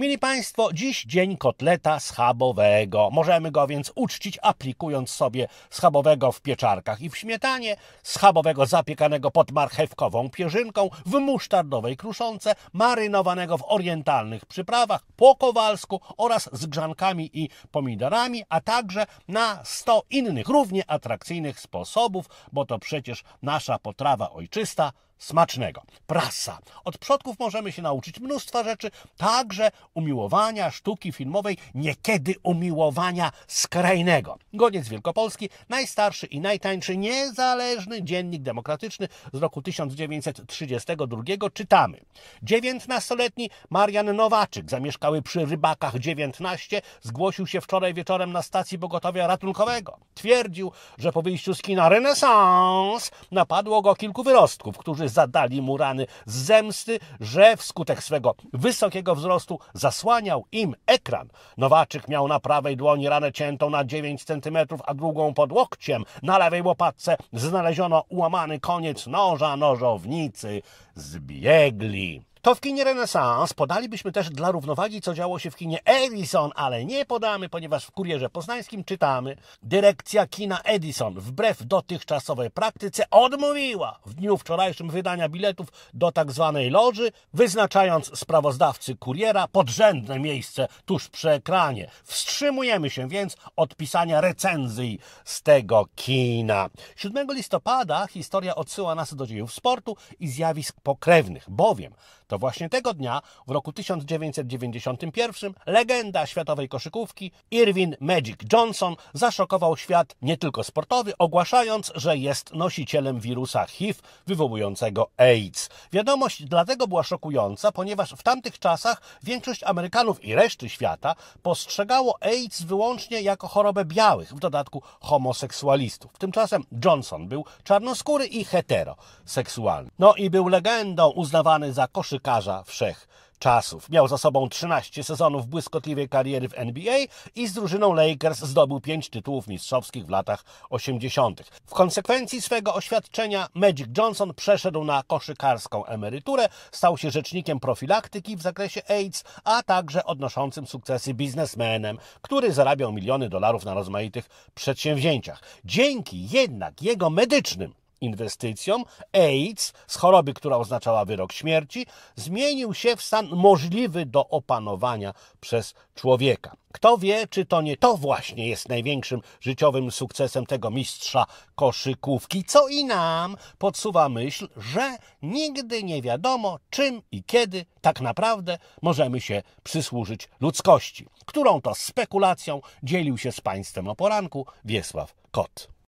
Mili Państwo, dziś dzień kotleta schabowego. Możemy go więc uczcić aplikując sobie schabowego w pieczarkach i w śmietanie, schabowego zapiekanego pod marchewkową pierzynką, w musztardowej kruszonce, marynowanego w orientalnych przyprawach, po kowalsku oraz z grzankami i pomidorami, a także na 100 innych równie atrakcyjnych sposobów, bo to przecież nasza potrawa ojczysta – smacznego. Prasa. Od przodków możemy się nauczyć mnóstwa rzeczy, także umiłowania sztuki filmowej, niekiedy umiłowania skrajnego. Goniec Wielkopolski, najstarszy i najtańszy niezależny dziennik demokratyczny z roku 1932 czytamy. 19-letni Marian Nowaczyk, zamieszkały przy Rybakach 19, zgłosił się wczoraj wieczorem na stacji Bogotowia ratunkowego. Twierdził, że po wyjściu z kina Renaissance napadło go kilku wyrostków, którzy zadali mu rany z zemsty, że wskutek swego wysokiego wzrostu zasłaniał im ekran. Nowaczyk miał na prawej dłoni ranę ciętą na 9 cm, a drugą pod łokciem. Na lewej łopatce znaleziono ułamany koniec noża nożownicy. Zbiegli. To w kinie Renesans podalibyśmy też dla równowagi, co działo się w kinie Edison, ale nie podamy, ponieważ w Kurierze Poznańskim czytamy Dyrekcja kina Edison wbrew dotychczasowej praktyce odmówiła w dniu wczorajszym wydania biletów do tak zwanej loży, wyznaczając sprawozdawcy Kuriera podrzędne miejsce tuż przy ekranie. Wstrzymujemy się więc od pisania recenzji z tego kina. 7 listopada historia odsyła nas do dziejów sportu i zjawisk pokrewnych, bowiem to właśnie tego dnia, w roku 1991, legenda światowej koszykówki Irwin Magic Johnson zaszokował świat nie tylko sportowy, ogłaszając, że jest nosicielem wirusa HIV wywołującego AIDS. Wiadomość dlatego była szokująca, ponieważ w tamtych czasach większość Amerykanów i reszty świata postrzegało AIDS wyłącznie jako chorobę białych, w dodatku homoseksualistów. Tymczasem Johnson był czarnoskóry i heteroseksualny. No i był legendą uznawany za koszykówkę piłkarza wszech czasów. Miał za sobą 13 sezonów błyskotliwej kariery w NBA i z drużyną Lakers zdobył 5 tytułów mistrzowskich w latach 80. W konsekwencji swego oświadczenia Magic Johnson przeszedł na koszykarską emeryturę, stał się rzecznikiem profilaktyki w zakresie AIDS, a także odnoszącym sukcesy biznesmenem, który zarabiał miliony dolarów na rozmaitych przedsięwzięciach. Dzięki jednak jego medycznym inwestycjom, AIDS z choroby, która oznaczała wyrok śmierci, zmienił się w stan możliwy do opanowania przez człowieka. Kto wie, czy to nie to właśnie jest największym życiowym sukcesem tego mistrza koszykówki, co i nam podsuwa myśl, że nigdy nie wiadomo, czym i kiedy tak naprawdę możemy się przysłużyć ludzkości, którą to spekulacją dzielił się z państwem o poranku Wiesław Kot.